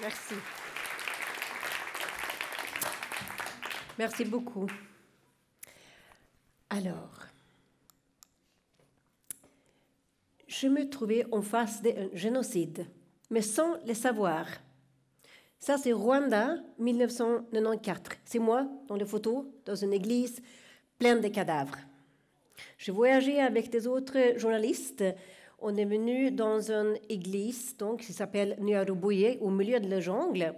Merci. Merci beaucoup. Alors, je me trouvais en face d'un génocide, mais sans le savoir. Ça, c'est Rwanda, 1994. C'est moi, dans les photos, dans une église pleine de cadavres. Je voyageais avec des autres journalistes on est venu dans une église donc, qui s'appelle Nuarubouye, au milieu de la jungle.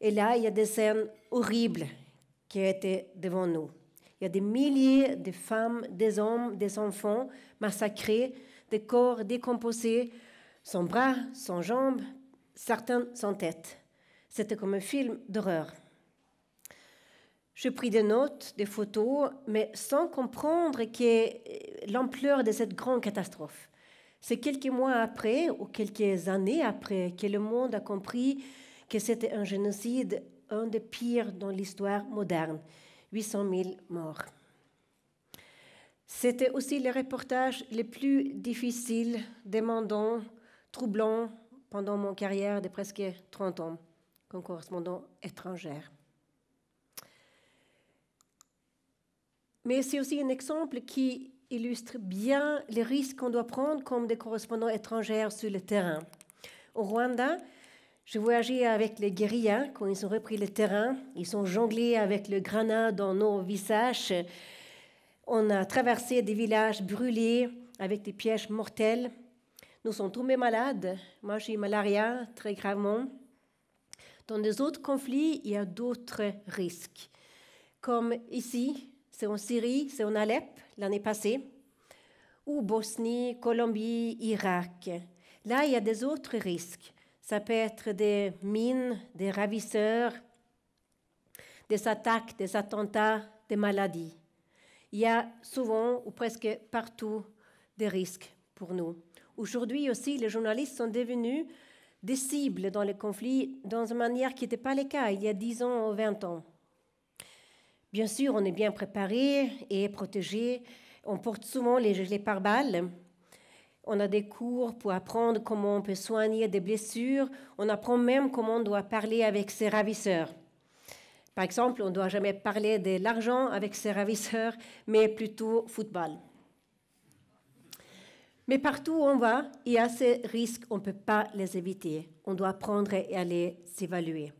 Et là, il y a des scènes horribles qui étaient devant nous. Il y a des milliers de femmes, des hommes, des enfants massacrés, des corps décomposés, sans bras, sans jambes, certains sans tête. C'était comme un film d'horreur. J'ai pris des notes, des photos, mais sans comprendre euh, l'ampleur de cette grande catastrophe. C'est quelques mois après, ou quelques années après, que le monde a compris que c'était un génocide, un des pires dans l'histoire moderne. 800 000 morts. C'était aussi le reportage le plus difficile, demandant, troublant pendant mon carrière de presque 30 ans comme correspondant étrangère. Mais c'est aussi un exemple qui illustre bien les risques qu'on doit prendre comme des correspondants étrangers sur le terrain. Au Rwanda, je voyageais avec les guérillas quand ils ont repris le terrain. Ils sont jonglé avec le granat dans nos visages. On a traversé des villages brûlés avec des pièges mortels. Nous sommes tombés malades. Moi, j'ai malaria très gravement. Dans les autres conflits, il y a d'autres risques. Comme ici, c'est en Syrie, c'est en Alep, l'année passée, ou Bosnie, Colombie, Irak. Là, il y a des autres risques. Ça peut être des mines, des ravisseurs, des attaques, des attentats, des maladies. Il y a souvent ou presque partout des risques pour nous. Aujourd'hui aussi, les journalistes sont devenus des cibles dans les conflits dans une manière qui n'était pas le cas il y a 10 ans ou 20 ans. Bien sûr, on est bien préparé et protégé. On porte souvent les gilets pare-balles. On a des cours pour apprendre comment on peut soigner des blessures. On apprend même comment on doit parler avec ses ravisseurs. Par exemple, on ne doit jamais parler de l'argent avec ses ravisseurs, mais plutôt football. Mais partout où on va, il y a ces risques, on ne peut pas les éviter. On doit prendre et aller s'évaluer.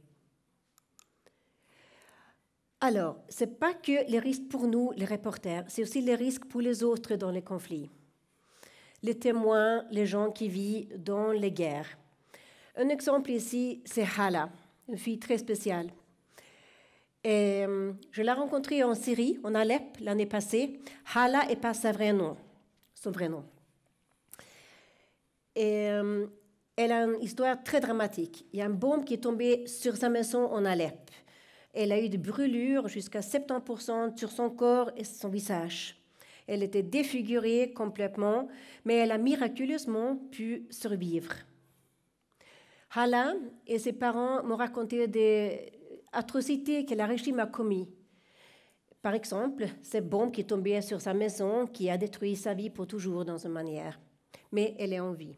Alors, ce n'est pas que les risques pour nous, les reporters, c'est aussi les risques pour les autres dans les conflits. Les témoins, les gens qui vivent dans les guerres. Un exemple ici, c'est Hala, une fille très spéciale. Euh, je l'ai rencontrée en Syrie, en Alep, l'année passée. Hala n'est pas son vrai nom. Son vrai nom. Euh, elle a une histoire très dramatique. Il y a une bombe qui est tombée sur sa maison en Alep. Elle a eu des brûlures jusqu'à 70% sur son corps et son visage. Elle était défigurée complètement, mais elle a miraculeusement pu survivre. Hala et ses parents m'ont raconté des atrocités que la régime a commises. Par exemple, cette bombe qui tombait sur sa maison, qui a détruit sa vie pour toujours dans une manière. Mais elle est en vie.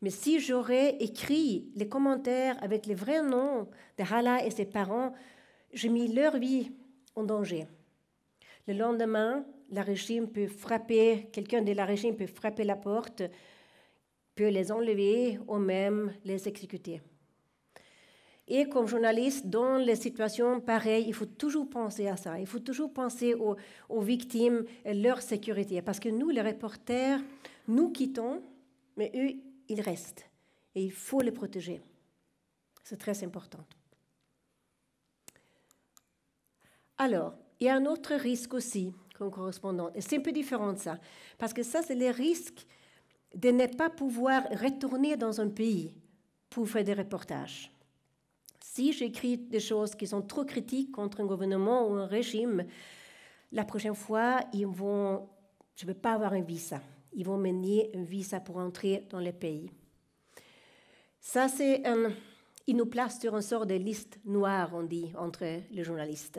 Mais si j'aurais écrit les commentaires avec les vrais noms de Hala et ses parents, j'ai mis leur vie en danger. Le lendemain, la régime peut frapper, quelqu'un de la régime peut frapper la porte, peut les enlever ou même les exécuter. Et comme journaliste, dans les situations pareilles, il faut toujours penser à ça. Il faut toujours penser aux, aux victimes et leur sécurité. Parce que nous, les reporters, nous quittons, mais eux, ils restent. Et il faut les protéger. C'est très important. Alors, il y a un autre risque aussi comme correspondante. Et c'est un peu différent de ça. Parce que ça, c'est le risque de ne pas pouvoir retourner dans un pays pour faire des reportages. Si j'écris des choses qui sont trop critiques contre un gouvernement ou un régime, la prochaine fois, ils vont, je ne vais pas avoir un visa. Ils vont mener nier un visa pour entrer dans le pays. Ça, c'est un, Ils nous placent sur une sorte de liste noire, on dit, entre les journalistes.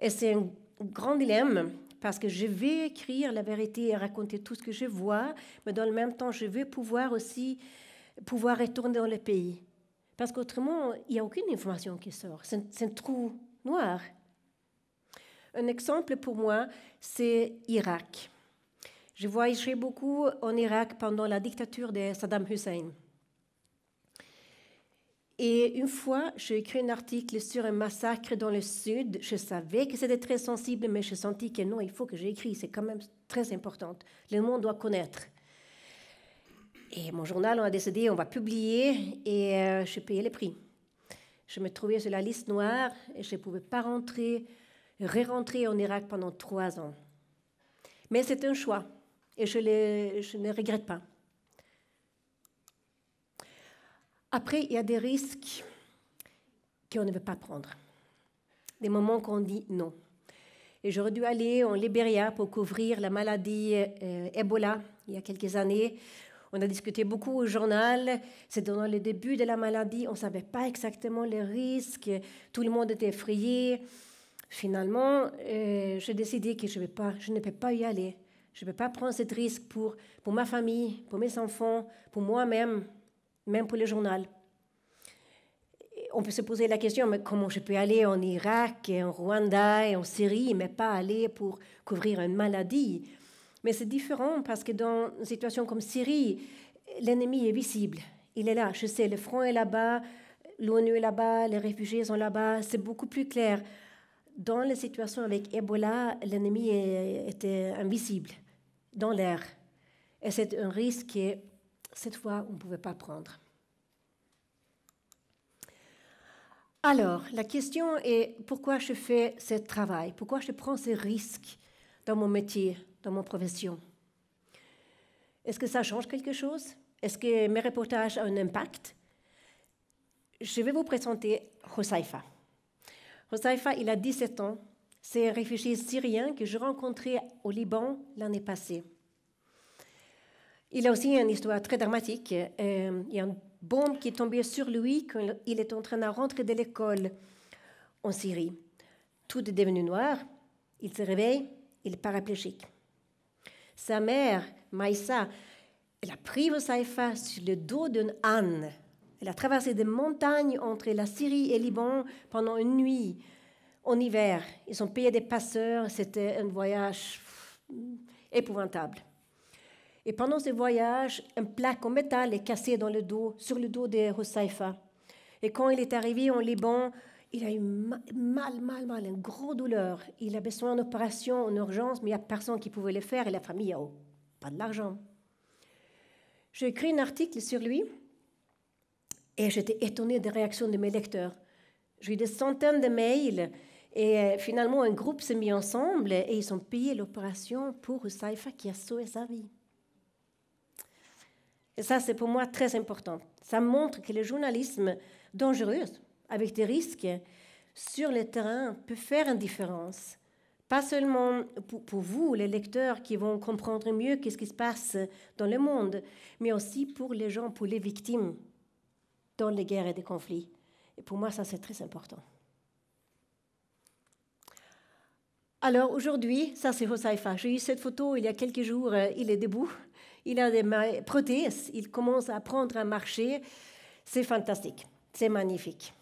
Et c'est un grand dilemme parce que je vais écrire la vérité et raconter tout ce que je vois, mais dans le même temps, je vais pouvoir aussi pouvoir retourner dans le pays. Parce qu'autrement, il n'y a aucune information qui sort. C'est un, trou noir. Un exemple pour moi, c'est l'Irak. Je voyageais beaucoup en Irak pendant la dictature de Saddam Hussein. Et une fois, j'ai écrit un article sur un massacre dans le sud. Je savais que c'était très sensible, mais je sentis que non, il faut que j'écris. C'est quand même très important. Le monde doit connaître. Et mon journal, on a décidé, on va publier et euh, j'ai payé le les prix. Je me trouvais sur la liste noire et je ne pouvais pas rentrer, re-rentrer en Irak pendant trois ans. Mais c'est un choix et je, je ne regrette pas. Après, il y a des risques qu'on ne veut pas prendre. Des moments qu'on dit non. Et j'aurais dû aller en Libéria pour couvrir la maladie euh, Ebola il y a quelques années. On a discuté beaucoup au journal. C'est dans le début de la maladie. On ne savait pas exactement les risques. Tout le monde était effrayé. Finalement, euh, j'ai décidé que je, vais pas, je ne peux pas y aller. Je ne peux pas prendre ce risque pour, pour ma famille, pour mes enfants, pour moi-même, même pour le journal. On peut se poser la question, mais comment je peux aller en Irak en Rwanda et en Syrie, mais pas aller pour couvrir une maladie Mais c'est différent parce que dans une situation comme Syrie, l'ennemi est visible. Il est là, je sais, le front est là-bas, l'ONU est là-bas, les réfugiés sont là-bas, c'est beaucoup plus clair. Dans la situation avec Ebola, l'ennemi était invisible, dans l'air. Et c'est un risque qui est cette fois, on ne pouvait pas prendre. Alors, la question est pourquoi je fais ce travail Pourquoi je prends ces risques dans mon métier, dans ma profession Est-ce que ça change quelque chose Est-ce que mes reportages ont un impact Je vais vous présenter Hosayfa. Hosayfa, il a 17 ans. C'est un réfugié syrien que j'ai rencontré au Liban l'année passée. Il a aussi une histoire très dramatique. Euh, il y a une bombe qui est tombée sur lui quand il est en train de rentrer de l'école en Syrie. Tout est devenu noir. Il se réveille, il est paraplégique. Sa mère, Maïssa, elle a pris Saifa sur le dos d'une âne. Elle a traversé des montagnes entre la Syrie et le Liban pendant une nuit en hiver. Ils ont payé des passeurs. C'était un voyage épouvantable. Et pendant ce voyage, un plaque en métal est cassé dans le dos, sur le dos de Hussaifa. Et quand il est arrivé en Liban, il a eu mal, mal, mal, une grosse douleur. Il a besoin d'une opération en urgence, mais il n'y a personne qui pouvait le faire et la famille n'a pas de l'argent. J'ai écrit un article sur lui et j'étais étonnée des réactions de mes lecteurs. J'ai eu des centaines de mails et euh, finalement un groupe s'est mis ensemble et ils ont payé l'opération pour saifa qui a sauvé sa vie. Et ça, c'est pour moi très important. Ça montre que le journalisme dangereux, avec des risques, sur le terrain, peut faire une différence. Pas seulement pour, vous, les lecteurs, qui vont comprendre mieux ce qui se passe dans le monde, mais aussi pour les gens, pour les victimes dans les guerres et les conflits. Et pour moi, ça, c'est très important. Alors aujourd'hui, ça c'est Hosaifa. J'ai eu cette photo il y a quelques jours, euh, il est debout il a des prothèses, il commence à apprendre à marcher. C'est fantastique, c'est magnifique.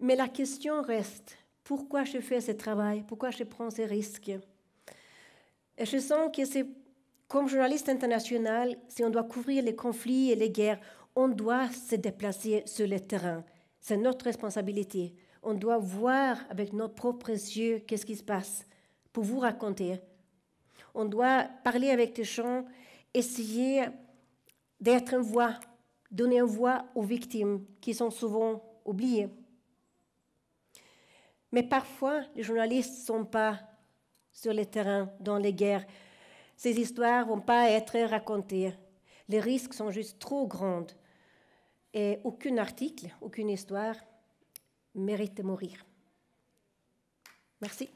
Mais la question reste, pourquoi je fais ce travail Pourquoi je prends ces risques et Je sens que c'est, comme journaliste international, si on doit couvrir les conflits et les guerres, on doit se déplacer sur le terrain. C'est notre responsabilité. On doit voir avec nos propres yeux qu'est-ce qui se passe pour vous raconter on doit parler avec les gens, essayer d'être une voix, donner une voix aux victimes qui sont souvent oubliées. Mais parfois, les journalistes ne sont pas sur le terrain, dans les guerres. Ces histoires ne vont pas être racontées. Les risques sont juste trop grands. Et aucun article, aucune histoire mérite de mourir. Merci.